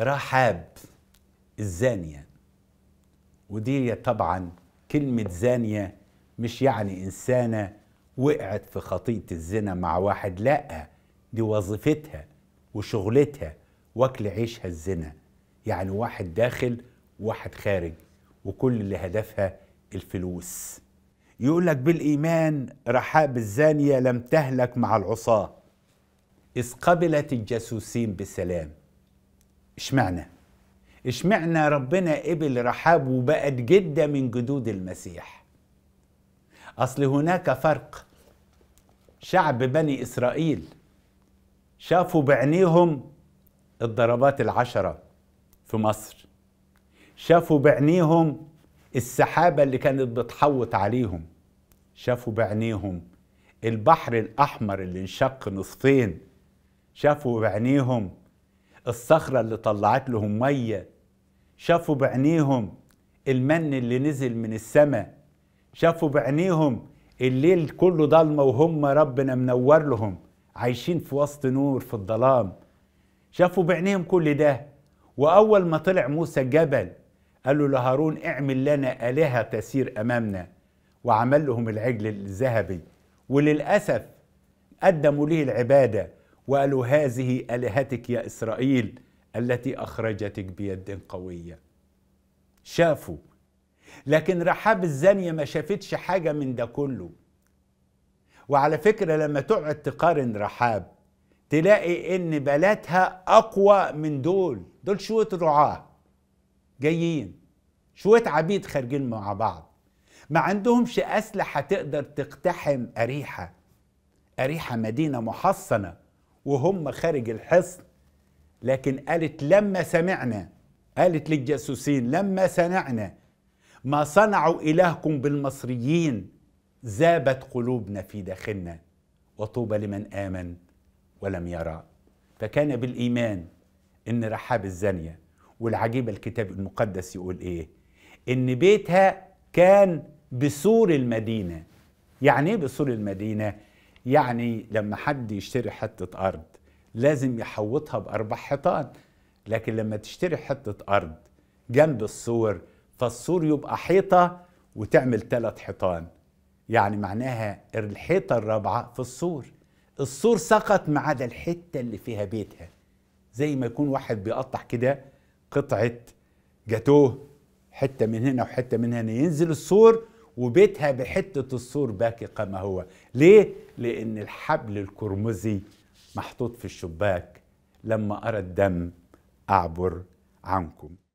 رحاب الزانية ودي طبعا كلمة زانية مش يعني إنسانة وقعت في خطية الزنا مع واحد لأ دي وظيفتها وشغلتها واكل عيشها الزنا يعني واحد داخل وواحد خارج وكل اللي هدفها الفلوس يقول لك بالإيمان رحاب الزانية لم تهلك مع العصاة إذ قبلت الجاسوسين بسلام اشمعنى اشمعنى ربنا قبل رحاب وبقت جدة من جدود المسيح أصل هناك فرق شعب بني إسرائيل شافوا بعينيهم الضربات العشرة في مصر شافوا بعينيهم السحابة اللي كانت بتحوط عليهم شافوا بعينيهم البحر الأحمر اللي انشق نصفين شافوا بعينيهم الصخرة اللي طلعت لهم مية شافوا بعينيهم المن اللي نزل من السماء شافوا بعينيهم الليل كله ضلمة وهم ربنا منور لهم عايشين في وسط نور في الظلام شافوا بعينيهم كل ده وأول ما طلع موسى الجبل قالوا لهارون اعمل لنا آلهة تسير أمامنا وعمل لهم العجل الذهبي وللأسف قدموا ليه العبادة وقالوا هذه الهتك يا اسرائيل التي اخرجتك بيد قويه شافوا لكن رحاب الزانيه ما شافتش حاجه من ده كله وعلى فكره لما تقعد تقارن رحاب تلاقي ان بلاتها اقوى من دول دول شويه رعاه جايين شويه عبيد خارجين مع بعض ما عندهمش اسلحه تقدر تقتحم اريحه اريحه مدينه محصنه وهم خارج الحصن لكن قالت لما سمعنا قالت للجاسوسين لما سمعنا ما صنعوا إلهكم بالمصريين ذابت قلوبنا في داخلنا وطوبى لمن آمن ولم يرى فكان بالإيمان إن رحاب الزانية والعجيبة الكتاب المقدس يقول إيه إن بيتها كان بسور المدينة يعني إيه بسور المدينة؟ يعني لما حد يشتري حتة أرض لازم يحوطها بأربع حيطان لكن لما تشتري حتة أرض جنب السور فالسور يبقى حيطة وتعمل ثلاث حيطان يعني معناها الحيطة الرابعة في السور السور سقط ما عدا الحتة اللي فيها بيتها زي ما يكون واحد بيقطع كده قطعة جاتوه حتة من هنا وحتة من هنا ينزل السور وبيتها بحتة السور باقي كما هو ليه؟ لأن الحبل الكرمزي محطوط في الشباك لما أرى الدم أعبر عنكم